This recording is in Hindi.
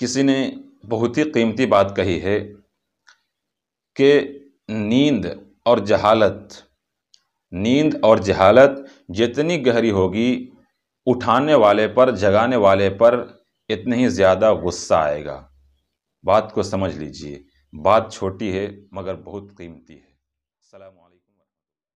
किसी ने बहुत ही कीमती बात कही है कि नींद और जहालत नींद और जहालत जितनी गहरी होगी उठाने वाले पर जगाने वाले पर इतने ही ज़्यादा गुस्सा आएगा बात को समझ लीजिए बात छोटी है मगर बहुत कीमती है अलैक्म